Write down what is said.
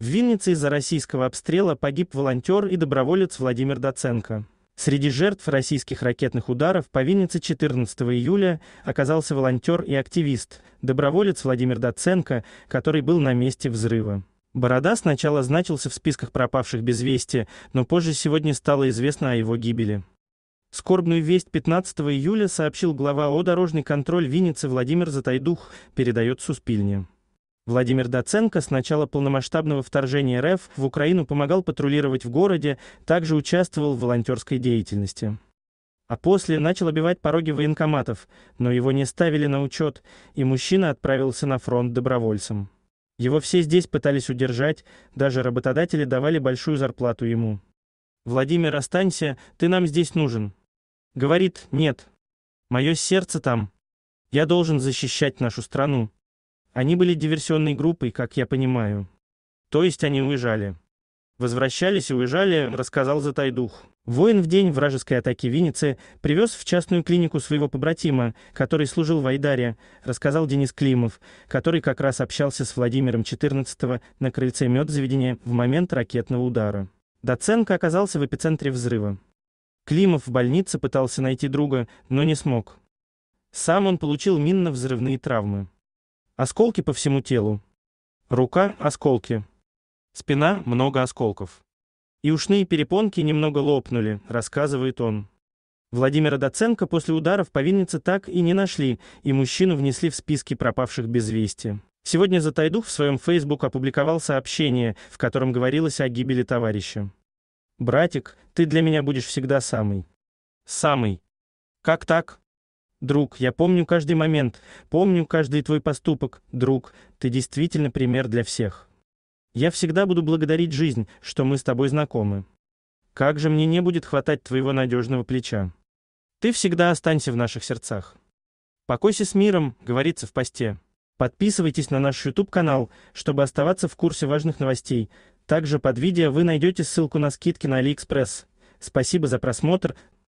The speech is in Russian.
В Виннице из-за российского обстрела погиб волонтер и доброволец Владимир Доценко. Среди жертв российских ракетных ударов по Виннице 14 июля оказался волонтер и активист, доброволец Владимир Доценко, который был на месте взрыва. Борода сначала значился в списках пропавших без вести, но позже сегодня стало известно о его гибели. Скорбную весть 15 июля сообщил глава О дорожный контроль Винницы Владимир Затайдух, передает Суспильне. Владимир Доценко с начала полномасштабного вторжения РФ в Украину помогал патрулировать в городе, также участвовал в волонтерской деятельности. А после начал обивать пороги военкоматов, но его не ставили на учет, и мужчина отправился на фронт добровольцем. Его все здесь пытались удержать, даже работодатели давали большую зарплату ему. «Владимир, останься, ты нам здесь нужен». Говорит, нет. Мое сердце там. Я должен защищать нашу страну. Они были диверсионной группой, как я понимаю. То есть они уезжали. Возвращались и уезжали, рассказал Затайдух. Воин в день вражеской атаки Винницы привез в частную клинику своего побратима, который служил в Айдаре, рассказал Денис Климов, который как раз общался с Владимиром 14 на крыльце медзаведения в момент ракетного удара. Доценко оказался в эпицентре взрыва. Климов в больнице пытался найти друга, но не смог. Сам он получил минно-взрывные травмы. Осколки по всему телу. Рука – осколки. Спина – много осколков. И ушные перепонки немного лопнули, рассказывает он. Владимира Доценко после ударов повинницы так и не нашли, и мужчину внесли в списки пропавших без вести. Сегодня Затайдух в своем Facebook опубликовал сообщение, в котором говорилось о гибели товарища. «Братик, ты для меня будешь всегда самый». «Самый». «Как так?» Друг, я помню каждый момент, помню каждый твой поступок. Друг, ты действительно пример для всех. Я всегда буду благодарить жизнь, что мы с тобой знакомы. Как же мне не будет хватать твоего надежного плеча. Ты всегда останься в наших сердцах. Покойся с миром, говорится в посте. Подписывайтесь на наш YouTube-канал, чтобы оставаться в курсе важных новостей. Также под видео вы найдете ссылку на скидки на AliExpress. Спасибо за просмотр.